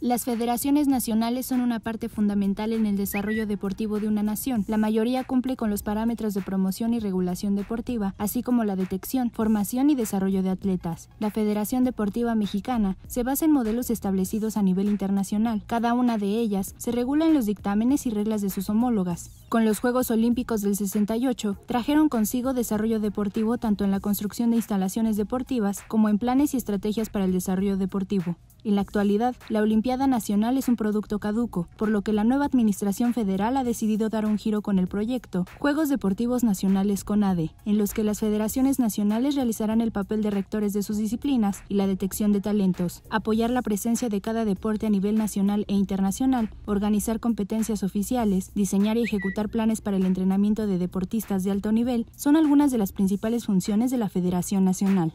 Las federaciones nacionales son una parte fundamental en el desarrollo deportivo de una nación. La mayoría cumple con los parámetros de promoción y regulación deportiva, así como la detección, formación y desarrollo de atletas. La Federación Deportiva Mexicana se basa en modelos establecidos a nivel internacional. Cada una de ellas se regula en los dictámenes y reglas de sus homólogas. Con los Juegos Olímpicos del 68, trajeron consigo desarrollo deportivo tanto en la construcción de instalaciones deportivas como en planes y estrategias para el desarrollo deportivo. En la actualidad, la Olimpiada Nacional es un producto caduco, por lo que la nueva Administración Federal ha decidido dar un giro con el proyecto Juegos Deportivos Nacionales con Ade, en los que las federaciones nacionales realizarán el papel de rectores de sus disciplinas y la detección de talentos, apoyar la presencia de cada deporte a nivel nacional e internacional, organizar competencias oficiales, diseñar y ejecutar planes para el entrenamiento de deportistas de alto nivel, son algunas de las principales funciones de la Federación Nacional.